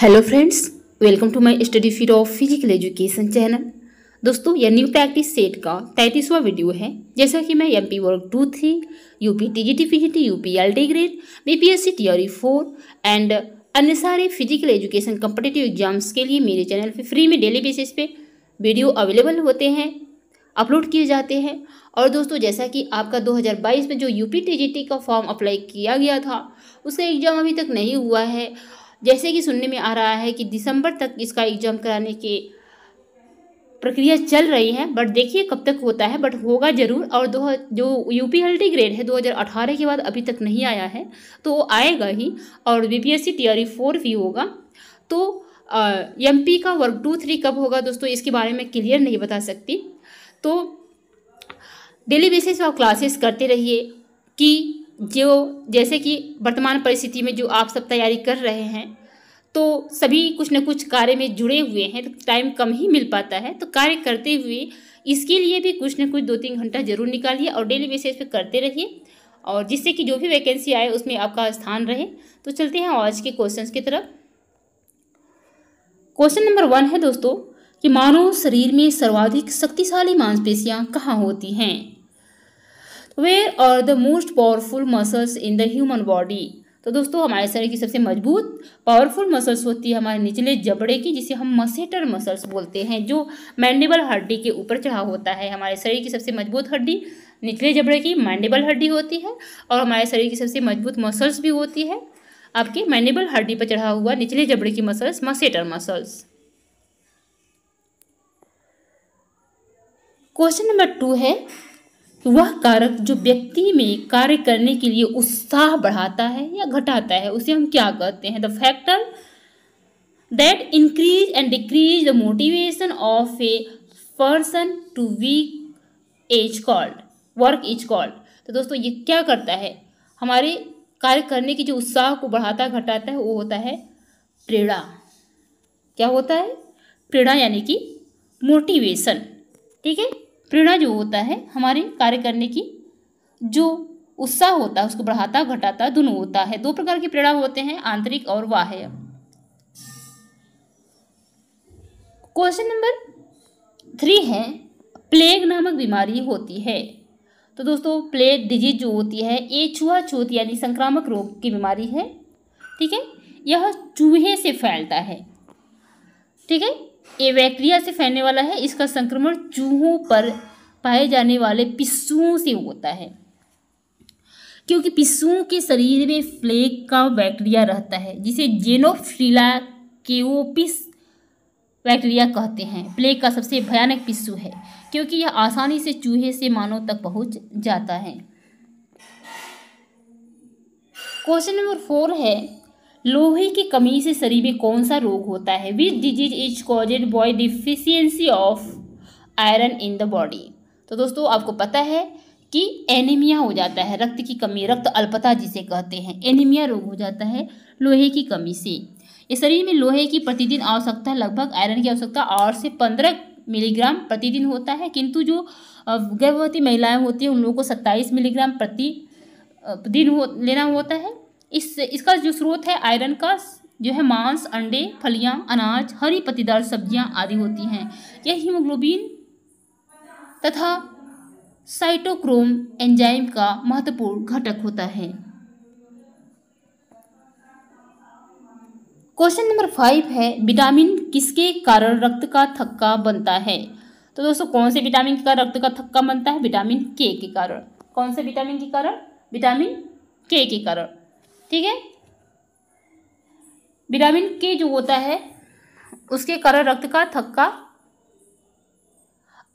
hello friends welcome to my study feed of physical education channel दोस्तों यह new practice set का तैंतीसवां video है जैसा कि मैं MP P two three U P T G T P G T U P L D grade B P S C T four and अन्य सारे physical education competitive exams के लिए मेरे चैनल पर फ्री में डेली बेसिस पे video available होते हैं अपलोड किए जाते हैं और दोस्तों जैसा कि आपका 2022 में जो U P T G T का फॉर्म अप्लाई किया गया था उसका एग्ज़ाम अभी तक नहीं हुआ है जैसे कि सुनने में आ रहा है कि दिसंबर तक इसका एग्ज़ाम कराने की प्रक्रिया चल रही है बट देखिए कब तक होता है बट होगा ज़रूर और दो जो यूपी हल्टी ग्रेड है 2018 के बाद अभी तक नहीं आया है तो वो आएगा ही और B P BPSC TRE four भी होगा तो एम पी का वर्क टू थ्री कब होगा दोस्तों इसके बारे में क्लियर नहीं बता सकती तो डेली बेसिस पर आप क्लासेस करते रहिए कि जो जैसे कि वर्तमान परिस्थिति में जो आप सब तैयारी कर रहे हैं तो सभी कुछ न कुछ कार्य में जुड़े हुए हैं तो टाइम कम ही मिल पाता है तो कार्य करते हुए इसके लिए भी कुछ न कुछ दो तीन घंटा जरूर निकालिए और डेली बेसिस पे करते रहिए और जिससे कि जो भी वैकेंसी आए उसमें आपका स्थान रहे तो चलते हैं आज के क्वेश्चन की तरफ क्वेश्चन नंबर वन है दोस्तों कि मानव शरीर में सर्वाधिक शक्तिशाली मांसपेशियां कहाँ होती हैं where are the most powerful muscles in the human body तो दोस्तों हमारे शरीर की सबसे मजबूत पावरफुल मसल्स होती है हमारे निचले जबड़े की जिसे हम मसेटर मसल्स बोलते हैं जो मैंडेबल हड्डी के ऊपर चढ़ा होता है हमारे शरीर की सबसे मजबूत हड्डी निचले जबड़े की मैंडेबल हड्डी होती है और हमारे शरीर की सबसे मजबूत मसल्स भी होती है आपके मैंडेबल हड्डी पर चढ़ा हुआ निचले जबड़े की muscles masseter muscles question number two है वह कारक जो व्यक्ति में कार्य करने के लिए उत्साह बढ़ाता है या घटाता है उसे हम क्या कहते हैं the factor that increase and decrease the motivation of a person to we as called work is called तो दोस्तों ये क्या करता है हमारे कार्य करने की जो उत्साह को बढ़ाता घटाता है वो होता है प्रेरणा क्या होता है प्रेरणा यानी कि मोटिवेशन ठीक है प्रेरणा जो होता है हमारे कार्य करने की जो उत्साह होता है उसको बढ़ाता घटाता दोनों होता है दो प्रकार की प्रेरणा होते हैं आंतरिक और बाह्य क्वेश्चन नंबर थ्री है प्लेग नामक बीमारी होती है तो दोस्तों प्लेग डिजीज जो होती है ये छूत यानी संक्रामक रोग की बीमारी है ठीक है यह चूहे से फैलता है ठीक है ये बैक्टीरिया से फैलने वाला है इसका संक्रमण चूहों पर पाए जाने वाले पिस्सुओं से होता है क्योंकि पिस्सुओं के शरीर में फ्लेक का बैक्टीरिया रहता है जिसे जेनोफ्रिला केओपिस बैक्टीरिया कहते हैं प्लेग का सबसे भयानक पिस्सू है क्योंकि यह आसानी से चूहे से मानव तक पहुंच जाता है क्वेश्चन नंबर फोर है लोहे की कमी से शरीर में कौन सा रोग होता है which disease is caused by deficiency of iron in the body तो दोस्तों आपको पता है कि एनीमिया हो जाता है रक्त की कमी रक्त अल्पता जिसे कहते हैं एनीमिया रोग हो जाता है लोहे की कमी से ये शरीर में लोहे की प्रतिदिन आवश्यकता लगभग आयरन की आवश्यकता आठ से पंद्रह मिलीग्राम प्रतिदिन होता है किंतु जो गर्भवती महिलाएं होती हैं उन लोगों को सत्ताईस मिलीग्राम प्रति दिन हो लेना होता है इस इसका जो स्रोत है आयरन का जो है मांस अंडे फलियां अनाज हरी पत्तीदार सब्जियां आदि होती हैं यह हीमोग्लोबिन तथा साइटोक्रोम एंजाइम का महत्वपूर्ण घटक होता है क्वेश्चन नंबर फाइव है विटामिन किसके कारण रक्त का थक्का बनता है तो दोस्तों कौन से विटामिन के कारण रक्त का थक्का बनता है विटामिन के के कारण कौन से विटामिन के कारण विटामिन के के कारण ठीक है विटामिन के जो होता है उसके कारण रक्त का थक्का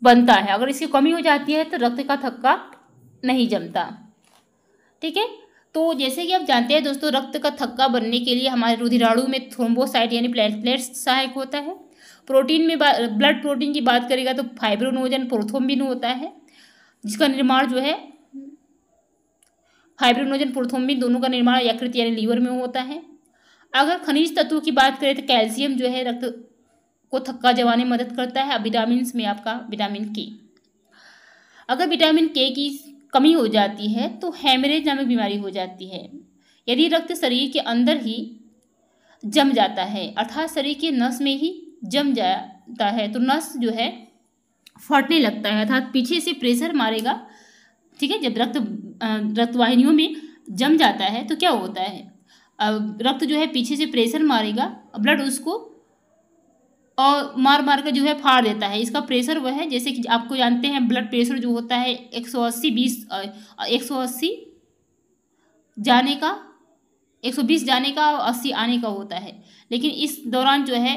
बनता है अगर इसकी कमी हो जाती है तो रक्त का थक्का नहीं जमता ठीक है तो जैसे कि आप जानते हैं दोस्तों रक्त का थक्का बनने के लिए हमारे रुधिराणु में थ्रोम्बोसाइट यानी प्लेटलेट्स सहायक होता है प्रोटीन में ब्लड प्रोटीन की बात करेगा तो फाइब्रोनोजन प्रोथोम्बिन होता है जिसका निर्माण जो है फाइब्रोनोजन प्रोथोम्बिन दोनों का निर्माण यकृत यानी लीवर में होता है अगर खनिज तत्वों की बात करें तो कैल्शियम जो है रक्त को थक्का जमाने में मदद करता है विटामिन में आपका विटामिन के अगर विटामिन के की कमी हो जाती है तो हेमरेज नामक बीमारी हो जाती है यदि रक्त शरीर के अंदर ही जम जाता है अर्थात शरीर के नस में ही जम जाता है तो नस जो है फटने लगता है अर्थात पीछे से प्रेशर मारेगा ठीक है जब रक्त रक्तवाहिनियों में जम जाता है तो क्या होता है रक्त जो है पीछे से प्रेशर मारेगा ब्लड उसको और मार मार कर जो है फाड़ देता है इसका प्रेशर वह है जैसे कि आपको जानते हैं ब्लड प्रेशर जो होता है एक सौ अस्सी बीस एक सौ अस्सी जाने का एक सौ बीस जाने का और अस्सी आने का होता है लेकिन इस दौरान जो है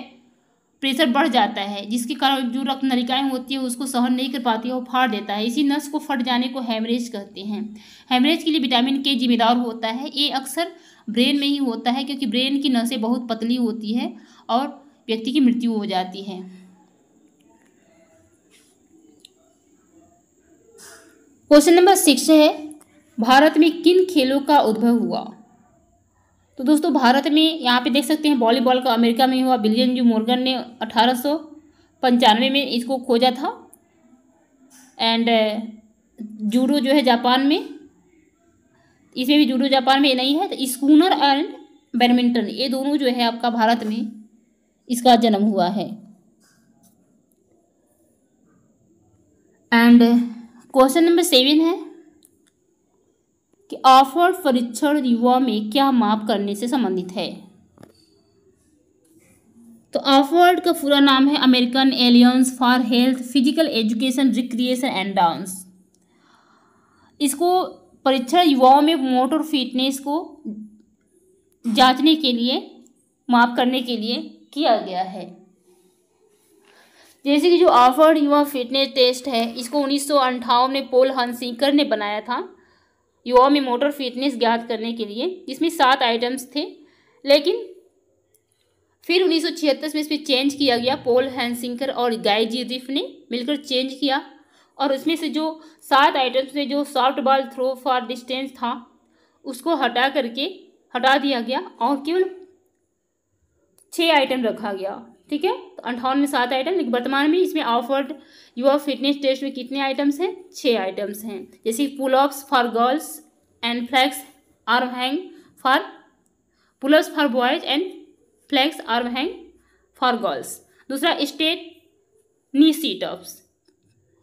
प्रेशर बढ़ जाता है जिसके कारण जो रक्त नलिकाएं होती है उसको सहन नहीं कर पाती है वो फाड़ देता है इसी नस को फट जाने को हेमरेज कहते हैं हेमरेज के लिए विटामिन के जिम्मेदार होता है ये अक्सर ब्रेन में ही होता है क्योंकि ब्रेन की नसें बहुत पतली होती है और व्यक्ति की मृत्यु हो जाती है क्वेश्चन नंबर सिक्स है भारत में किन खेलों का उद्भव हुआ तो दोस्तों भारत में यहाँ पे देख सकते हैं वॉलीबॉल का अमेरिका में हुआ बिलियन जू मोर्गन ने अठारह में इसको खोजा था एंड जूडो जो है जापान में इसमें भी जूडो जापान में नहीं है तो स्कूनर एंड बैडमिंटन ये दोनों जो है आपका भारत में इसका जन्म हुआ है एंड क्वेश्चन नंबर सेवन है कि ऑफर्ड परीक्षण युवा में क्या माप करने से संबंधित है तो ऑफवर्ड का पूरा नाम है American alliance for health physical education recreation and dance इसको परीक्षण युवाओं में मोटर फिटनेस को जांचने के लिए माफ करने के लिए किया गया है जैसे कि जो ऑफर्ड युवा फिटनेस टेस्ट है इसको उन्नीस सौ अंठावन में पोल हंसिंकर ने बनाया था युवाओं में मोटर फिटनेस ज्ञात करने के लिए जिसमें सात आइटम्स थे लेकिन फिर 1976 में इसमें चेंज किया गया पोल हैंसिंकर और गाय जी रिफ ने मिलकर चेंज किया और उसमें से जो सात आइटम्स में जो soft ball throw for distance था उसको हटा करके हटा दिया गया और केवल छः आइटम रखा गया ठीक है तो अंठावन में सात आइटम लेकिन वर्तमान में इसमें ऑफर्ड युवा फिटनेस टेस्ट में कितने आइटम्स हैं छः आइटम्स हैं जैसे pullups for girls and flex arm hang for pullups for boys and flex arm hang for girls दूसरा स्टेट नी सीटअप्स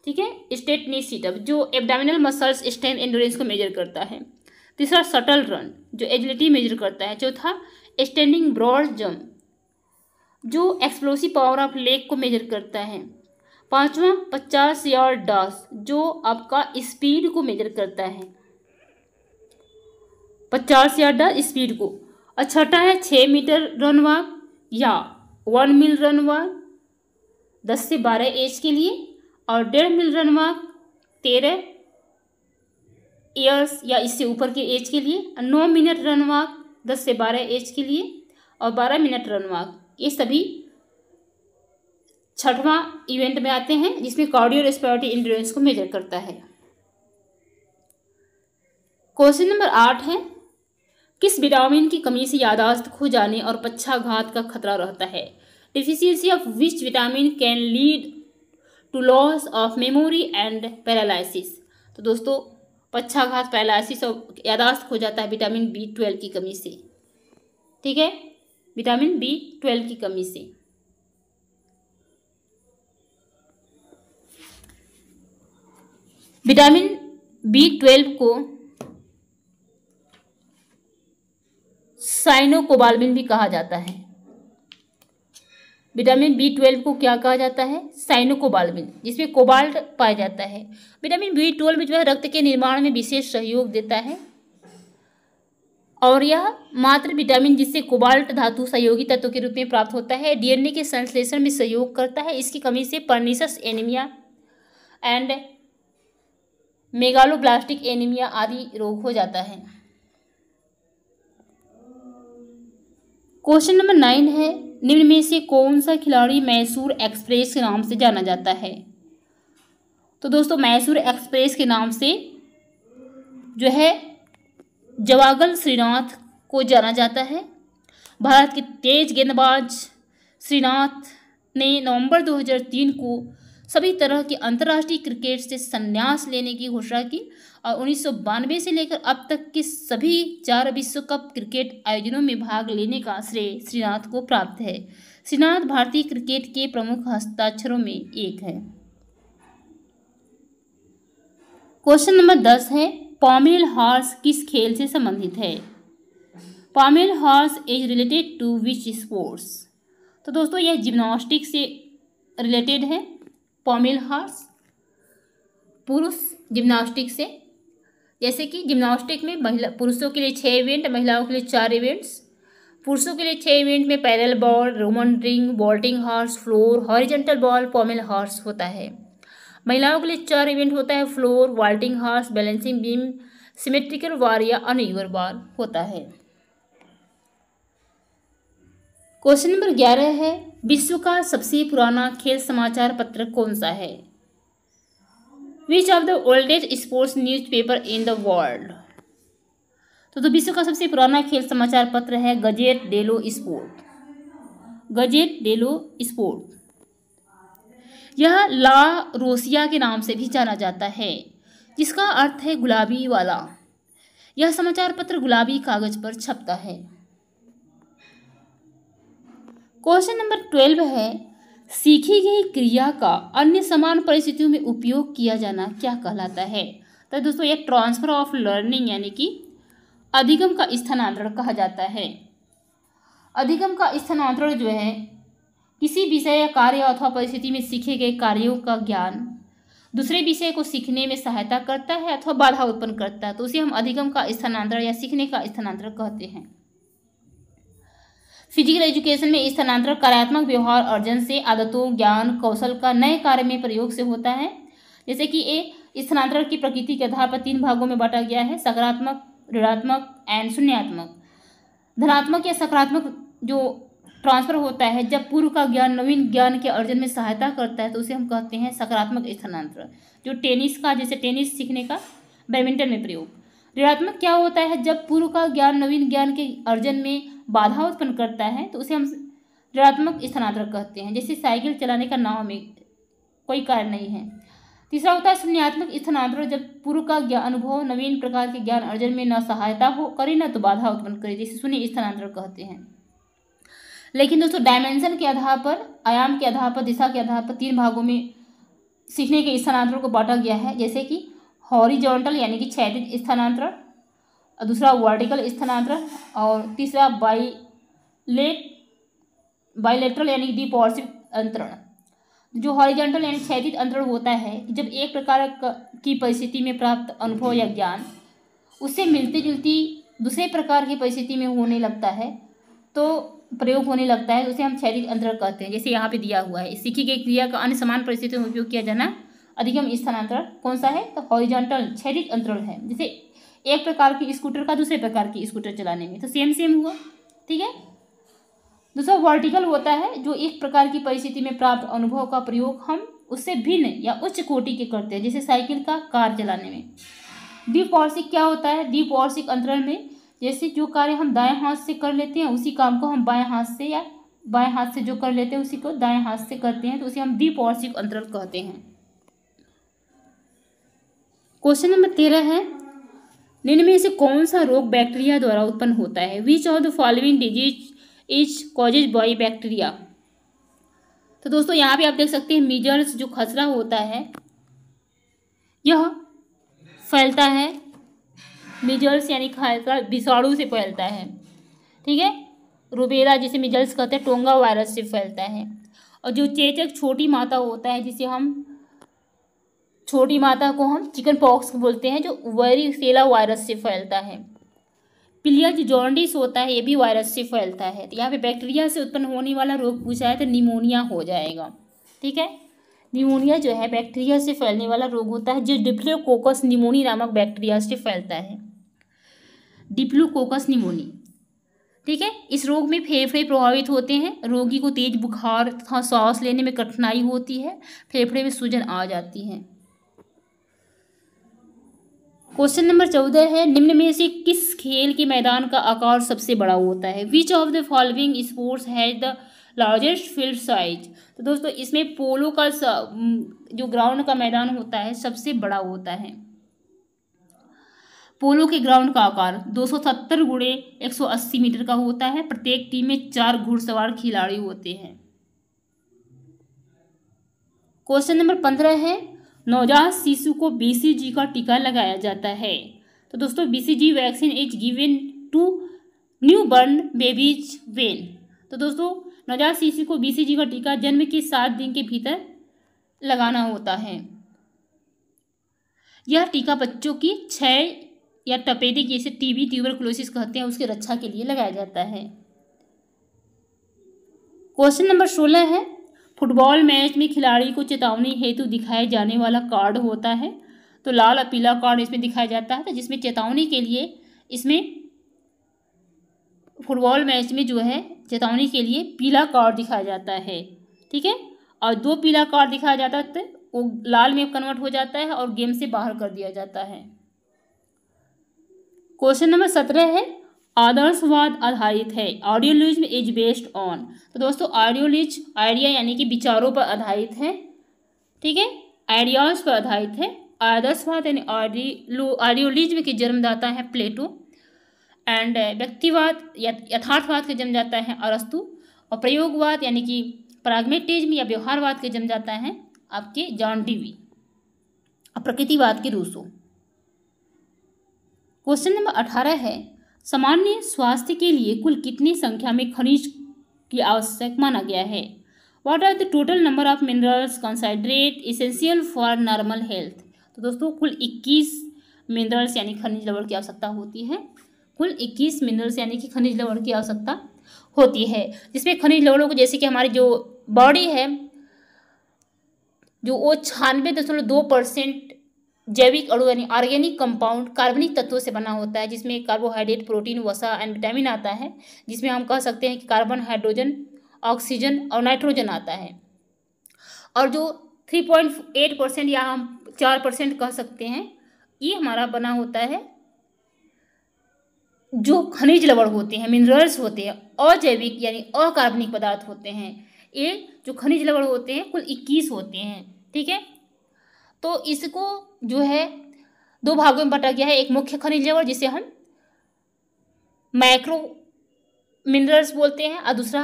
ठीक है स्टेट नी सीटअप जो एबडामिनल मसल्स स्ट्रेंथ एंडोरेंस को मेजर करता है तीसरा शटल रन जो एजिलिटी मेजर करता है चौथा स्टैंडिंग ब्रॉड जम्प जो एक्सप्लोसिव पावर ऑफ लेक को मेजर करता है पांचवा पचास यार्ड डॉस जो आपका स्पीड को मेजर करता है पचास यार्ड डास स्पीड को और छठा है छः मीटर रन वॉक या वन मील रन वॉक दस से बारह एज के लिए और डेढ़ मील रन वॉक तेरह ईयर्स या इससे ऊपर के एज के लिए नौ मिनट रन वॉक दस से बारह एज के लिए और बारह मिनट रन वॉक ये सभी छठवां इवेंट में आते हैं जिसमें कार्डियो रेस्पिरेटरी इंडोरेंस को मेजर करता है क्वेश्चन नंबर आठ है किस विटामिन की कमी से यादाश्त खो जाने और पक्षाघात का खतरा रहता है deficiency of which vitamin can lead to loss of memory and paralysis तो दोस्तों पक्षाघात पैरालिसिस और यादाश्त खो जाता है विटामिन बी ट्वेल्व की कमी से ठीक है विटामिन बी ट्वेल्व की कमी से विटामिन बी ट्वेल्व को साइनोकोबाल्बिन भी कहा जाता है विटामिन बी ट्वेल्व को क्या कहा जाता है साइनोकोबाल्बिन जिसमें कोबाल्ट पाया जाता है विटामिन बी ट्वेल्व जो है रक्त के निर्माण में विशेष सहयोग देता है और यह मात्र विटामिन जिससे कोबाल्ट धातु सहयोगी तत्व के रूप में प्राप्त होता है डीएनए के संश्लेषण में सहयोग करता है इसकी कमी से pernicious anaemia and megaloblastic anaemia आदि रोग हो जाता है क्वेश्चन नंबर नाइन है निम्न में से कौन सा खिलाड़ी मैसूर एक्सप्रेस के नाम से जाना जाता है तो दोस्तों मैसूर एक्सप्रेस के नाम से जो है जवागल श्रीनाथ को जाना जाता है भारत के तेज गेंदबाज श्रीनाथ ने नवंबर 2003 को सभी तरह के अंतर्राष्ट्रीय क्रिकेट से संन्यास लेने की घोषणा की और उन्नीस से लेकर अब तक के सभी चार विश्व कप क्रिकेट आयोजनों में भाग लेने का श्रेय श्रीनाथ को प्राप्त है श्रीनाथ भारतीय क्रिकेट के प्रमुख हस्ताक्षरों में एक है क्वेश्चन नंबर दस है पॉमिल हॉर्स किस खेल से संबंधित है pommel horse is related to which sports तो दोस्तों यह जिम्नास्टिक से रिलेटेड है पॉमिल हॉर्स पुरुष जिम्नास्टिक से जैसे कि जिम्नास्टिक में महिला पुरुषों के लिए छः इवेंट महिलाओं के लिए चार इवेंट्स पुरुषों के लिए छः इवेंट में parallel bar Roman ring vaulting horse floor horizontal bar pommel horse होता है महिलाओं के लिए चार इवेंट होता है floor vaulting horse balancing beam symmetrical bar या अनयूर वार होता है क्वेश्चन नंबर ग्यारह है विश्व का सबसे पुराना खेल समाचार पत्र कौन सा है which of the oldest sports newspaper in the world तो, तो विश्व का सबसे पुराना खेल समाचार पत्र है गजेट डेलो स्पोर्ट गजेट डेलो स्पोर्ट यह ला रोसिया के नाम से भी जाना जाता है जिसका अर्थ है गुलाबी वाला यह समाचार पत्र गुलाबी कागज पर छपता है क्वेश्चन नंबर ट्वेल्व है सीखी गई क्रिया का अन्य समान परिस्थितियों में उपयोग किया जाना क्या कहलाता है तो दोस्तों यह ट्रांसफर ऑफ लर्निंग यानी कि अधिगम का स्थानांतरण कहा जाता है अधिगम का स्थानांतरण जो है किसी विषय या कार्य अथवा परिस्थिति में सीखे गए कार्यों का ज्ञान दूसरे विषय को सीखने में सहायता करता है अथवा बाधा उत्पन्न करता है तो उसे हम अधिगम का स्थानांतरण या सीखने का स्थानांतरण कहते हैं फिजिकल एजुकेशन में स्थानांतरण कार्यात्मक व्यवहार अर्जन से आदतों ज्ञान कौशल का नए कार्य में प्रयोग से होता है जैसे कि ये स्थानांतरण की प्रकृति के आधार पर तीन भागों में बांटा गया है सकारात्मक ऋणात्मक एंड शून्यात्मक धनात्मक या सकारात्मक जो ट्रांसफर होता है जब पूर्व का ज्ञान नवीन ज्ञान के अर्जन में सहायता करता है तो उसे हम कहते हैं सकारात्मक स्थानांतरण जो टेनिस का जैसे टेनिस सीखने का बैडमिंटन में प्रयोग ऋणात्मक क्या होता है जब पूर्व का ज्ञान नवीन ज्ञान के अर्जन में बाधा उत्पन्न करता है तो उसे हम ऋणात्मक स्थानांतरण कहते हैं जैसे साइकिल चलाने का नाव में कोई कारण नहीं है तीसरा होता है शून्यात्मक स्थानांतरण जब पूर्व का ज्ञान अनुभव नवीन प्रकार के ज्ञान अर्जन में न सहायता हो करे न तो बाधा उत्पन्न करे जैसे शून्य स्थानांतरण कहते हैं लेकिन दोस्तों डायमेंशन के आधार पर आयाम के आधार पर दिशा के आधार पर तीन भागों में सीखने के स्थानांतरण को बांटा गया है जैसे कि हॉरिजॉन्टल यानी कि क्षैतिज स्थानांतरण दूसरा वर्टिकल स्थानांतरण और तीसरा बाइलेट बाइलेट्रल यानी डिपॉर्सिव अंतरण जो हॉरिजॉन्टल यानी क्षैतिज अंतरण होता है जब एक प्रकार की परिस्थिति में प्राप्त अनुभव या ज्ञान उससे मिलती जुलती दूसरे प्रकार की परिस्थिति में होने लगता है तो प्रयोग होने लगता है उसे हम क्षैतिज अंतरण कहते हैं जैसे यहाँ पे दिया हुआ है सीखी गई क्रिया का अन्य समान परिस्थितियों में उपयोग किया जाना अधिकम स्थानांतरण कौन सा है तो हॉरिजॉन्टल क्षैतिज अंतरण है जैसे एक प्रकार की स्कूटर का दूसरे प्रकार की स्कूटर चलाने में तो सेम सेम हुआ ठीक है दूसरा वर्टिकल होता है जो एक प्रकार की परिस्थिति में प्राप्त अनुभव का प्रयोग हम उससे भिन्न या उच्च कोटि के करते हैं जैसे साइकिल का कार चलाने में द्विपौर्षिक क्या होता है द्विपौर्षिक अंतरण में जैसे जो कार्य हम दाएं हाथ से कर लेते हैं उसी काम को हम बाएं हाथ से या बाएं हाथ से जो कर लेते हैं उसी को दाएं हाथ से करते हैं तो उसे हम द्विपार्श्विक अंतरण कहते हैं क्वेश्चन नंबर तेरह है निम्न में से कौन सा रोग बैक्टीरिया द्वारा उत्पन्न होता है which of the following disease is causes by bacteria तो दोस्तों यहाँ पे आप देख सकते हैं मीजर्स जो खसरा होता है यह फैलता है मिजल्स यानी खा विषाणु से फैलता है ठीक है रुबेला जिसे मिजल्स कहते हैं टोंगा वायरस से फैलता है और जो चेचक छोटी माता होता है जिसे हम छोटी माता को हम चिकन पॉक्स बोलते हैं जो वेरिसेला वायरस से फैलता है पिलिया जो जॉन्डिस होता है ये भी वायरस से फैलता है तो यहाँ पे बैक्टीरिया से उत्पन्न होने वाला रोग पूछा है तो निमोनिया हो जाएगा ठीक है निमोनिया जो है बैक्टीरिया से फैलने वाला रोग होता है जो डिप्लोकोकस निमोनी नामक बैक्टीरिया से फैलता है डिप्लूकोकस निमोनी ठीक है इस रोग में फेफड़े प्रभावित होते हैं रोगी को तेज बुखार तथा सांस लेने में कठिनाई होती है फेफड़े में सूजन आ जाती है क्वेश्चन नंबर चौदह है निम्न में से किस खेल के मैदान का आकार सबसे बड़ा होता है which of the following sports has the largest field size तो दोस्तों इसमें पोलो का जो ग्राउंड का मैदान होता है सबसे बड़ा होता है पोलो के ग्राउंड का आकार 270 गुड़े एक मीटर का होता है प्रत्येक टीम में चार घुड़सवार खिलाड़ी होते हैं क्वेश्चन नंबर पंद्रह है नवजात शिशु को बीसीजी का टीका लगाया जाता है तो दोस्तों BCG vaccine is given to new born babies when तो दोस्तों नवजात शिशु को बीसीजी का टीका जन्म के सात दिन के भीतर लगाना होता है यह टीका बच्चों की छः या टपेडिक जैसे टीबी ट्यूबरकुलोसिस कहते हैं उसकी रक्षा के लिए लगाया जाता है क्वेश्चन नंबर सोलह है फुटबॉल मैच में खिलाड़ी को चेतावनी हेतु दिखाया जाने वाला कार्ड होता है तो लाल और पीला कार्ड इसमें दिखाया जाता है तो जिसमें चेतावनी के लिए इसमें फुटबॉल मैच में जो है चेतावनी के लिए पीला कार्ड दिखाया जाता है ठीक है और दो पीला कार्ड दिखाया जाता है तो वो लाल में कन्वर्ट हो जाता है और गेम से बाहर कर दिया जाता है क्वेश्चन नंबर सत्रह है आदर्शवाद आधारित है आइडियोलॉज इज बेस्ड ऑन तो दोस्तों ऑडियोलिज आइडिया यानी कि विचारों पर आधारित है ठीक है आइडियाज पर आधारित है आदर्शवाद यानी ऑडियोलिज्म के जन्मदाता है प्लेटो एंड uh, व्यक्तिवाद यथार्थवाद के जन्मदाता है अरस्तु और प्रयोगवाद यानी कि प्राग्मेटिज्म या व्यवहारवाद के जन्मदाता है आपके जॉन डीवी प्रकृतिवाद के रूसों क्वेश्चन नंबर अठारह है सामान्य स्वास्थ्य के लिए कुल कितनी संख्या में खनिज की आवश्यक माना गया है what are the total number of minerals considered essential for normal health तो दोस्तों कुल 21 मिनरल्स यानी खनिज लवण की आवश्यकता होती है कुल 21 मिनरल्स यानी कि खनिज लवण की आवश्यकता होती है जिसमें खनिज लवणों को जैसे कि हमारी जो बॉडी है जो वो छानवे दशमलव दो परसेंट जैविक अणु यानी ऑर्गेनिक कंपाउंड कार्बनिक तत्वों से बना होता है जिसमें कार्बोहाइड्रेट प्रोटीन वसा एंड विटामिन आता है जिसमें हम कह सकते हैं कि कार्बन हाइड्रोजन ऑक्सीजन और नाइट्रोजन आता है और जो थ्री पॉइंट एट परसेंट या हम चार परसेंट कह सकते हैं ये हमारा बना होता है जो खनिज लवण होते हैं मिनरल्स होते हैं अजैविक यानी अकार्बनिक पदार्थ होते हैं ये जो खनिज लवण होते हैं कुल इक्कीस होते हैं ठीक है तो इसको जो है दो भागों में बांटा गया है एक मुख्य खनिज लेवल जिसे हम माइक्रो मिनरल्स बोलते हैं और दूसरा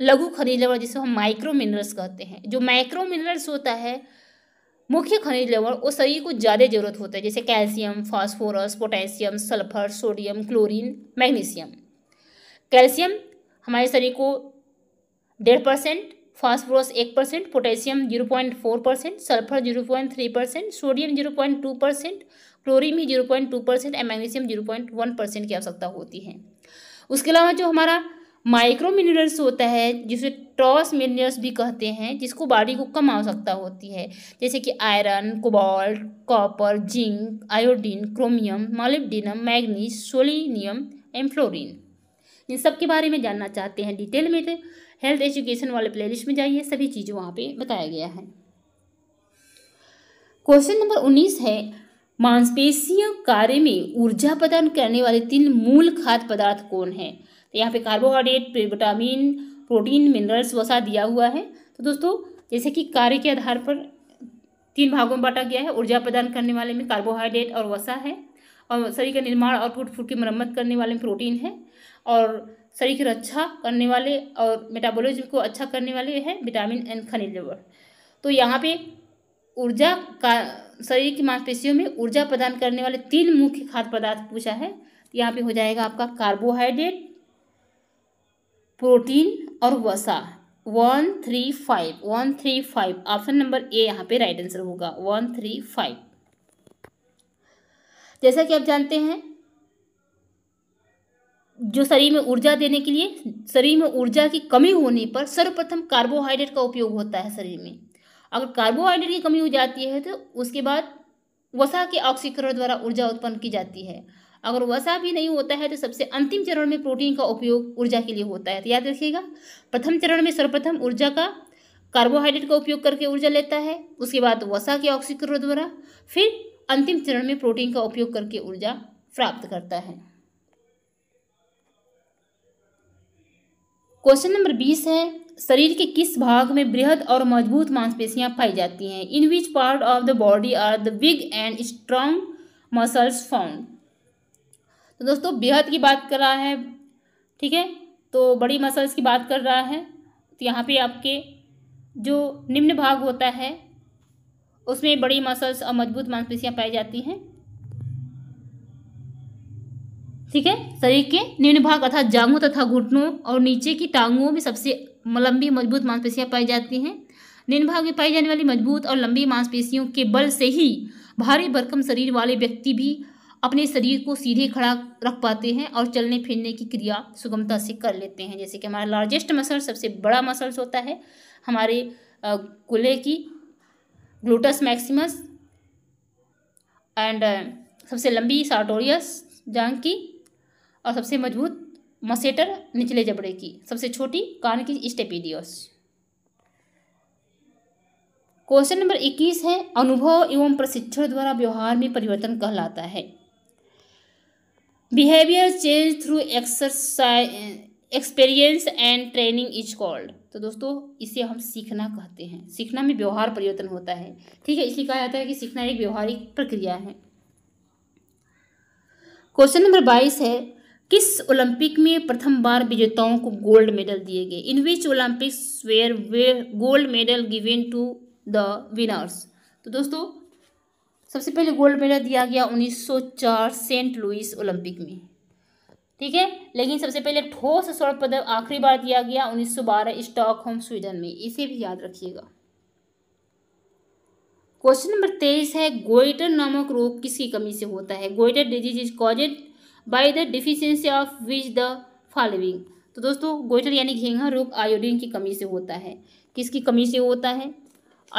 लघु खनिज लेवल जिसे हम माइक्रो मिनरल्स कहते हैं जो माइक्रो मिनरल्स होता है मुख्य खनिज लेवल वो शरीर को ज़्यादा जरूरत होता है जैसे calcium phosphorus potassium sulphur sodium chlorine magnesium calcium हमारे शरीर को डेढ़ परसेंट फास्फोरस एक percent potassium zero point four percent sulphur zero point three percent sodium zero point two percent chlorine भी zero point two percent and magnesium zero point one percent की आवश्यकता होती है उसके अलावा जो हमारा माइक्रो मिनरल्स होता है जिसे ट्रॉस मिनरल्स भी कहते हैं जिसको बॉडी को कम आवश्यकता होती है जैसे कि iron cobalt copper zinc iodine chromium molybdenum manganese selenium and fluorine इन सब के बारे में जानना चाहते हैं डिटेल में हेल्थ एजुकेशन वाले प्लेलिस्ट में जाइए सभी चीज़ें वहाँ पे बताया गया है क्वेश्चन नंबर उन्नीस है मांसपेशीय कार्य में ऊर्जा प्रदान करने वाले तीन मूल खाद्य पदार्थ कौन है तो यहाँ पे कार्बोहाइड्रेट विटामिन प्रोटीन मिनरल्स वसा दिया हुआ है तो दोस्तों जैसे कि कार्य के आधार पर तीन भागों में बांटा गया है ऊर्जा प्रदान करने वाले में कार्बोहाइड्रेट और वसा है और शरीर का निर्माण और फूट फूट की मरम्मत करने वाले में प्रोटीन है और शरीर की रक्षा अच्छा करने वाले और मेटाबॉलिज्म को अच्छा करने वाले हैं विटामिन एंड खनिज लेवर तो यहाँ पे ऊर्जा का शरीर की मांसपेशियों में ऊर्जा प्रदान करने वाले तीन मुख्य खाद्य पदार्थ पूछा है यहाँ पे हो जाएगा आपका कार्बोहाइड्रेट प्रोटीन और वसा one three five one three five option number A यहाँ पे राइट आंसर होगा वन थ्री फाइव जैसा कि आप जानते हैं जो शरीर में ऊर्जा देने के लिए शरीर में ऊर्जा की कमी होने पर सर्वप्रथम कार्बोहाइड्रेट का उपयोग होता है शरीर में अगर कार्बोहाइड्रेट की कमी हो जाती है तो उसके बाद वसा के ऑक्सीकरण द्वारा ऊर्जा उत्पन्न की जाती है अगर वसा भी नहीं होता है तो सबसे अंतिम चरण में प्रोटीन का उपयोग ऊर्जा के लिए होता है तो याद रखिएगा प्रथम चरण में सर्वप्रथम ऊर्जा का कार्बोहाइड्रेट का उपयोग करके ऊर्जा लेता है उसके बाद वसा के ऑक्सीकरण द्वारा फिर अंतिम चरण में प्रोटीन का उपयोग करके ऊर्जा प्राप्त करता है क्वेश्चन नंबर बीस है शरीर के किस भाग में बृहद और मजबूत मांसपेशियां पाई जाती हैं in which part of the body are the big and strong muscles found तो दोस्तों बृहद की बात कर रहा है ठीक है तो बड़ी मसल्स की बात कर रहा है तो यहाँ पे आपके जो निम्न भाग होता है उसमें बड़ी मसल्स और मजबूत मांसपेशियाँ पाई जाती हैं ठीक है शरीर के निम्न भाग अर्थात जांघों तथा घुटनों और नीचे की टांगों में सबसे लंबी मजबूत मांसपेशियां पाई जाती हैं निम्न भाग में पाई जाने वाली मजबूत और लंबी मांसपेशियों के बल से ही भारी भरकम शरीर वाले व्यक्ति भी अपने शरीर को सीधे खड़ा रख पाते हैं और चलने फिरने की क्रिया सुगमता से कर लेते हैं जैसे कि हमारा लार्जेस्ट मसल सबसे बड़ा मसल्स होता है हमारे कुल्ले की ग्लूटस मैक्सिमस एंड सबसे लंबी सार्टोरियस जांग की और सबसे मजबूत मसेटर निचले जबड़े की सबसे छोटी कान की स्टेपीडियोस क्वेश्चन नंबर इक्कीस है अनुभव एवं प्रशिक्षण द्वारा व्यवहार में परिवर्तन कहलाता है behaviour change through exercise experience and training is called तो दोस्तों इसे हम सीखना कहते हैं सीखना में व्यवहार परिवर्तन होता है ठीक है इसलिए कहा जाता है कि सीखना एक व्यवहारिक प्रक्रिया है क्वेश्चन नंबर बाईस है किस ओलंपिक में प्रथम बार विजेताओं को गोल्ड मेडल दिए गए in which Olympics were were gold medal given to the winners तो दोस्तों सबसे पहले गोल्ड मेडल दिया गया 1904 सेंट लुइस ओलंपिक में ठीक है लेकिन सबसे पहले ठोस स्वर्ण पदक आखिरी बार दिया गया 1912 स्टॉकहोम स्वीडन में इसे भी याद रखिएगा क्वेश्चन नंबर तेईस है गोइटर नामक रोग किसकी कमी से होता है goitre disease is caused by the deficiency of which the following तो दोस्तों गोइटर यानी घेंगा रोग आयोडीन की कमी से होता है किसकी कमी से होता है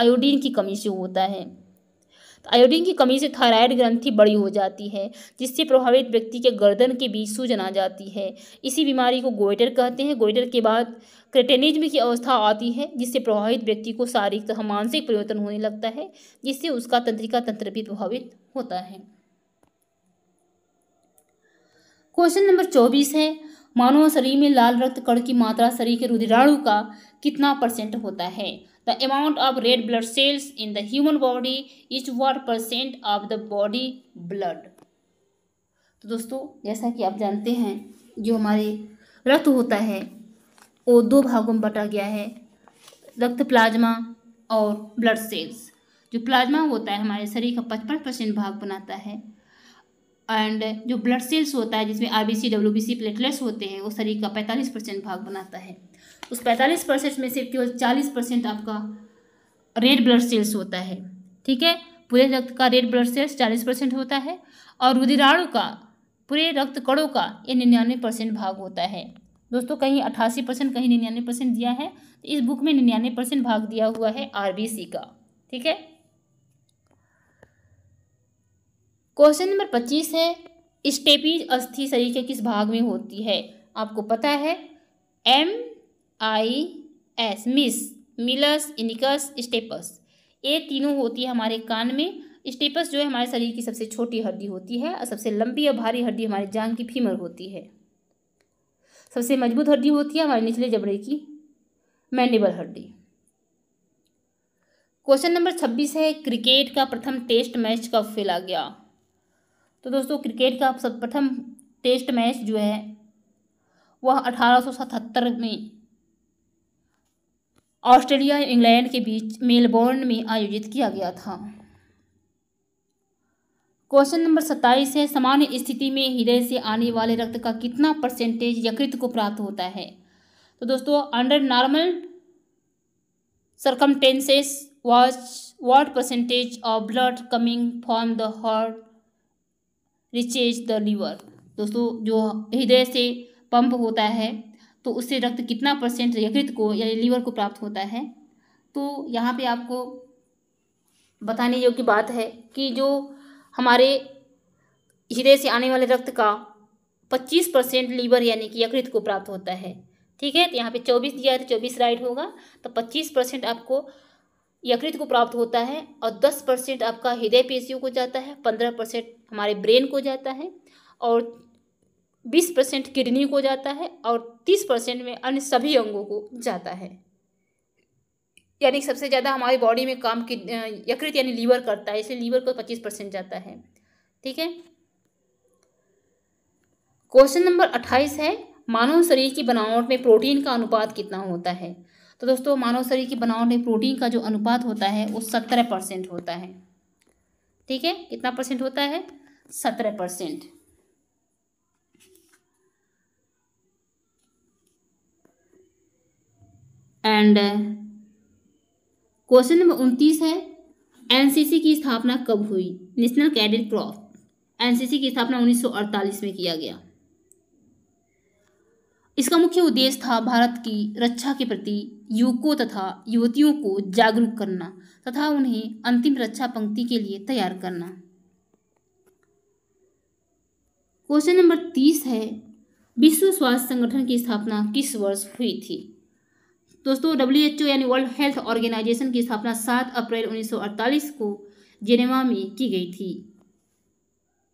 आयोडीन की कमी से होता है तो आयोडीन की कमी से थायराइड ग्रंथि बड़ी हो जाती है जिससे प्रभावित व्यक्ति के गर्दन के बीच सूजन आ जाती है इसी बीमारी को गोइटर कहते हैं गोइटर के बाद क्रेटेनिज्म की अवस्था आती है जिससे प्रभावित व्यक्ति को शारीरिक तथा मानसिक परिवर्तन होने लगता है जिससे उसका तंत्रिका तंत्र भी प्रभावित होता है क्वेश्चन नंबर चौबीस है मानव शरीर में लाल रक्त कण की मात्रा शरीर के रुधिराणु का कितना परसेंट होता है the amount of red blood cells in the human body is one percent of the body blood तो दोस्तों जैसा कि आप जानते हैं जो हमारे रक्त होता है वो दो भागों में बटा गया है रक्त प्लाज्मा और ब्लड सेल्स जो प्लाज्मा होता है हमारे शरीर का पचपन परसेंट भाग बनाता है एंड जो ब्लड सेल्स होता है जिसमें R B C W B C platelets होते हैं वो शरीर का पैंतालीस परसेंट भाग बनाता है उस पैंतालीस परसेंट में से केवल चालीस परसेंट आपका रेड ब्लड सेल्स होता है ठीक है पूरे रक्त का रेड ब्लड सेल्स चालीस परसेंट होता है और रुधिराणु का पूरे रक्त कणों का ये निन्यानवे परसेंट भाग होता है दोस्तों कहीं अट्ठासी परसेंट कहीं निन्यानवे परसेंट दिया है तो इस बुक में निन्यानवे परसेंट भाग दिया हुआ है आर बी सी का ठीक है क्वेश्चन नंबर पच्चीस है स्टेपीज अस्थि शरीर के किस भाग में होती है आपको पता है एम आई एस मिस मिलस इनिकस स्टेपस ये तीनों होती है हमारे कान में स्टेपस जो है हमारे शरीर की सबसे छोटी हड्डी होती है और सबसे लंबी और भारी हड्डी हमारे जांग की फीमर होती है सबसे मजबूत हड्डी होती है हमारे निचले जबड़े की मैंडिबल हड्डी क्वेश्चन नंबर छब्बीस है क्रिकेट का प्रथम टेस्ट मैच कब खेला गया तो दोस्तों क्रिकेट का सर्वप्रथम टेस्ट मैच जो है वह अठारह में ऑस्ट्रेलिया इंग्लैंड के बीच मेलबोर्न में आयोजित किया गया था क्वेश्चन नंबर सत्ताईस है सामान्य स्थिति में हृदय से आने वाले रक्त का कितना परसेंटेज यकृत को प्राप्त होता है तो दोस्तों under normal circumstances which what percentage of blood coming from the heart reaches the liver दोस्तों जो हृदय से पंप होता है तो उससे रक्त कितना परसेंट यकृत को यानी लीवर को प्राप्त होता है तो यहाँ पे आपको बताने योग्य बात है कि जो हमारे हृदय से आने वाले रक्त का पच्चीस परसेंट लीवर यानी कि यकृत को प्राप्त होता है ठीक है तो यहाँ पे चौबीस दिया है तो चौबीस राइट होगा तो पच्चीस परसेंट आपको यकृत को प्राप्त होता है और दस परसेंट आपका हृदय पेशियों को जाता है पंद्रह परसेंट हमारे ब्रेन को जाता है और बीस परसेंट किडनी को जाता है और तीस परसेंट में अन्य सभी अंगों को जाता है यानी सबसे ज़्यादा हमारी बॉडी में काम की यकृत यानी लीवर करता है इसलिए लीवर को पच्चीस परसेंट जाता है ठीक है क्वेश्चन नंबर अट्ठाईस है मानव शरीर की बनावट में प्रोटीन का अनुपात कितना होता है तो दोस्तों मानव शरीर की बनावट में प्रोटीन का जो अनुपात होता है वो सत्रह परसेंट होता है ठीक है कितना परसेंट होता है सत्रह परसेंट एंड क्वेश्चन नंबर उनतीस है एनसीसी की स्थापना कब हुई नेशनल कैडेट क्रॉफ एनसीसी की स्थापना 1948 में किया गया इसका मुख्य उद्देश्य था भारत की रक्षा के प्रति युवकों तथा युवतियों को जागरूक करना तथा उन्हें अंतिम रक्षा पंक्ति के लिए तैयार करना क्वेश्चन नंबर तीस है विश्व स्वास्थ्य संगठन की स्थापना किस वर्ष हुई थी दोस्तों डब्ल्यू एच ओ यानी वर्ल्ड हेल्थ ऑर्गेनाइजेशन की स्थापना सात अप्रैल 1948 को जेनेवा में की गई थी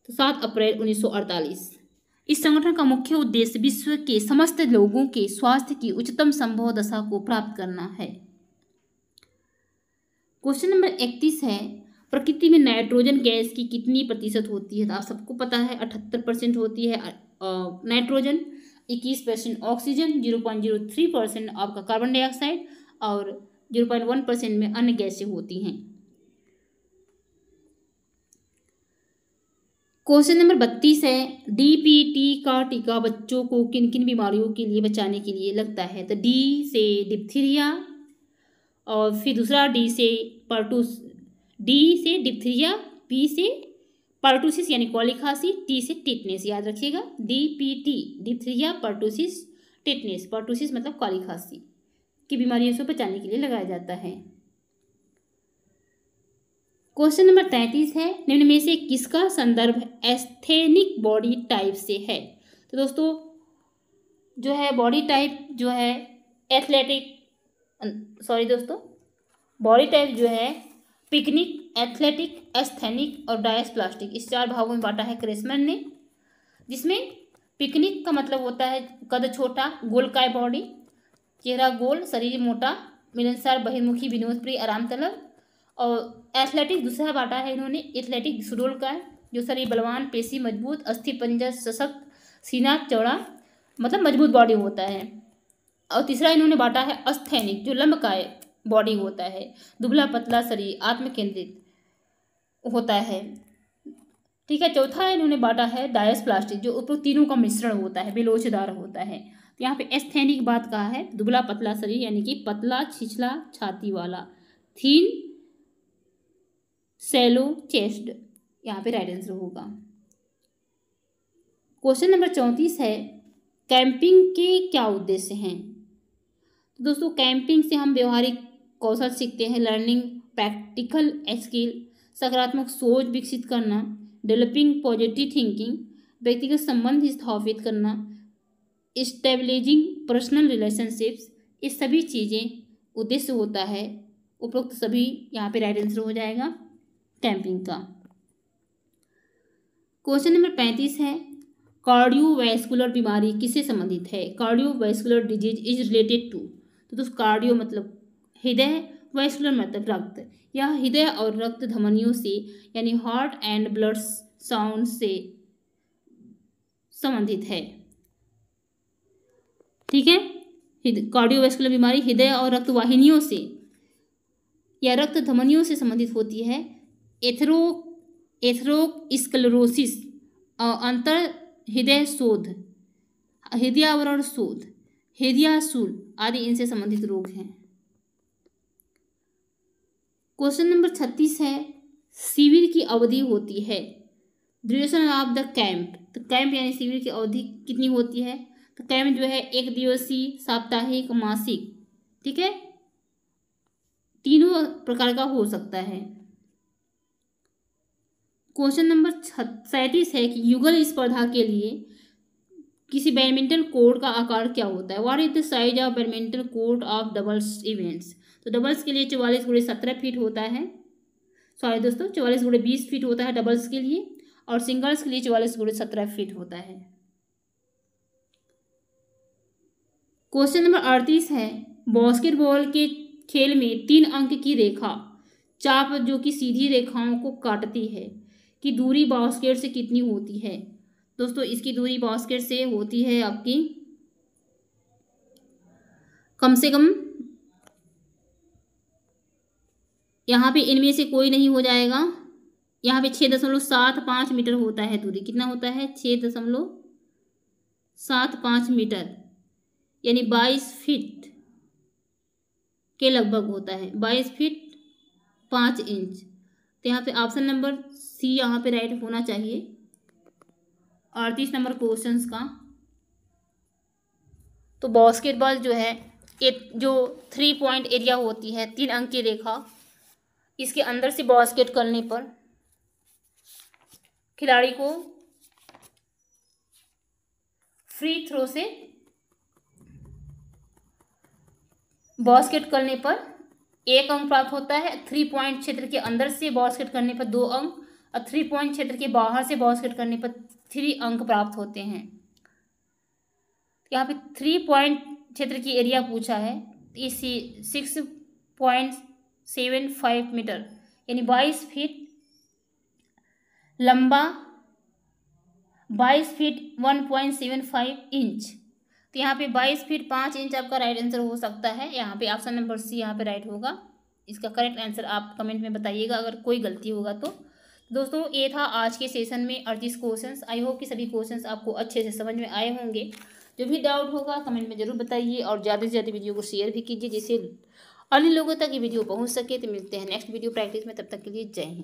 तो सात अप्रैल 1948 इस संगठन का मुख्य उद्देश्य विश्व के समस्त लोगों के स्वास्थ्य की उच्चतम संभव दशा को प्राप्त करना है क्वेश्चन नंबर इकतीस है प्रकृति में नाइट्रोजन गैस की कितनी प्रतिशत होती है तो आप सबको पता है अठहत्तर परसेंट होती है नाइट्रोजन इक्कीस percent oxygen zero point zero three percent आपका कार्बन डाइऑक्साइड और जीरो पॉइंट वन परसेंट में अन्य गैसें होती हैं क्वेश्चन नंबर बत्तीस है डीपीटी का टीका बच्चों को किन किन बीमारियों के लिए बचाने के लिए लगता है तो डी से डिप्थीरिया और फिर दूसरा डी से पर्टूस डी से डिप्थीरिया बी से पर्टूसिस यानी कॉलिक खांसी टी से टिटनेस याद रखिएगा D P T diphtheria pertussis tetanus pertussis मतलब कॉलिक खांसी की बीमारियों से बचाने के लिए लगाया जाता है क्वेश्चन नंबर तैंतीस है निम्न में से किसका संदर्भ एस्थेनिक बॉडी टाइप से है तो दोस्तों जो है बॉडी टाइप जो है एथलेटिक सॉरी दोस्तों बॉडी टाइप जो है पिकनिक एथलेटिक एस्थेनिक और डायस प्लास्टिक इस चार भागों में बांटा है क्रिसमन ने जिसमें पिकनिक का मतलब होता है कद छोटा गोलकाय बॉडी चेहरा गोल शरीर मोटा मिलनसार बहिर्मुखी विनोद प्रिय आराम तलब और एथलेटिक दूसरा बांटा है इन्होंने एथलेटिक सुडोल का जो शरीर बलवान पेशी मजबूत अस्थि पंजा सशक्त सीना चौड़ा मतलब मजबूत बॉडी होता है और तीसरा इन्होंने बांटा है अस्थैनिक जो लंबकाय बॉडी होता है दुबला पतला शरीर आत्म केंद्रित होता है ठीक है चौथा इन्होंने बांटा है डायस प्लास्टिक जो ऊपर तीनों का मिश्रण होता है बेलोचदार होता है तो यहाँ पे एस्थेनिक बात कहा है दुबला पतला शरीर यानी कि पतला छिछला छाती वाला थीन सेलो चेस्ट यहाँ पे राइट आंसर होगा क्वेश्चन नंबर चौंतीस है कैंपिंग के क्या उद्देश्य हैं तो दोस्तों कैंपिंग से हम व्यवहारिक कौशल सीखते हैं लर्निंग प्रैक्टिकल स्किल सकारात्मक सोच विकसित करना डेवलपिंग पॉजिटिव थिंकिंग व्यक्तिगत संबंध स्थापित करना स्टेबलाइजिंग पर्सनल रिलेशनशिप्स ये सभी चीज़ें उद्देश्य होता है उपरोक्त सभी यहाँ पे राइट आंसर हो जाएगा कैंपिंग का क्वेश्चन नंबर पैंतीस है कार्डियोवैस्कुलर बीमारी किससे संबंधित है cardiovascular disease is related to तो दोस्तों कार्डियो मतलब हृदय वैस्कुलर मतलब रक्त यह हृदय और रक्त धमनियों से यानी हार्ट एंड ब्लड साउंड से संबंधित है ठीक है कार्डियोवैस्कुलर बीमारी हृदय और रक्तवाहिनियों से या रक्त धमनियों से संबंधित होती है एथरो एथरोस्कलरोसिस अंतर हृदय शोध हृदयावरण शोध हृदयाशूल आदि इनसे संबंधित रोग हैं क्वेश्चन नंबर छत्तीस है शिविर की अवधि होती है ड्यूरेशन ऑफ द कैंप तो कैंप यानी शिविर की अवधि कितनी होती है तो कैंप जो है एक दिवसीय साप्ताहिक मासिक ठीक है तीनों प्रकार का हो सकता है क्वेश्चन नंबर सैंतीस है कि युगल स्पर्धा के लिए किसी बैडमिंटन कोर्ट का आकार क्या होता है what is the size of badminton court of doubles events तो डबल्स के लिए चौवालीस गुड़े सत्रह फीट होता है सॉरी दोस्तों चौवालीस गुड़े बीस फीट होता है डबल्स के लिए और सिंगल्स के लिए चौवालीस गुड़े सत्रह फीट होता है क्वेश्चन नंबर अड़तीस है बास्केटबॉल के खेल में तीन अंक की रेखा चाप जो कि सीधी रेखाओं को काटती है कि दूरी बास्केट से कितनी होती है दोस्तों इसकी दूरी बास्केट से होती है आपकी कम से कम यहाँ पे इनमें से कोई नहीं हो जाएगा यहाँ पे छः दशमलव सात पाँच मीटर होता है दूरी कितना होता है छः दशमलव सात पाँच मीटर यानी बाईस फीट के लगभग होता है बाईस फीट पाँच इंच तो यहाँ पे ऑप्शन नंबर सी यहाँ पे राइट होना चाहिए अड़तीस नंबर क्वेश्चन का तो बास्केटबॉल जो है एक जो थ्री पॉइंट एरिया होती है तीन अंक की रेखा इसके अंदर से बास्केट करने पर खिलाड़ी को फ्री थ्रो से बास्केट करने पर एक अंक प्राप्त होता है थ्री पॉइंट क्षेत्र के अंदर से बॉल स्केट करने पर दो अंक और थ्री पॉइंट क्षेत्र के बाहर से बॉल स्केट करने पर थ्री अंक प्राप्त होते हैं यहाँ पे थ्री पॉइंट क्षेत्र की एरिया पूछा है इसी six point seven five metre यानी बाईस फीट लंबा बाईस feet one point seven five inch तो यहाँ पे बाईस फीट पाँच इंच आपका राइट आंसर हो सकता है यहाँ पे ऑप्शन नंबर सी यहाँ पे राइट होगा इसका करेक्ट आंसर आप कमेंट में बताइएगा अगर कोई गलती होगा तो दोस्तों ये था आज के सेशन में अड़तीस क्वेश्चन आई होप कि सभी क्वेश्चन आपको अच्छे से समझ में आए होंगे जो भी डाउट होगा कमेंट में ज़रूर बताइए और ज़्यादा से ज़्यादा वीडियो को शेयर भी कीजिए जिससे अन्य लोगों तक ये वीडियो पहुँच सके तो मिलते हैं नेक्स्ट वीडियो प्रैक्टिस में तब तक के लिए जय हिंद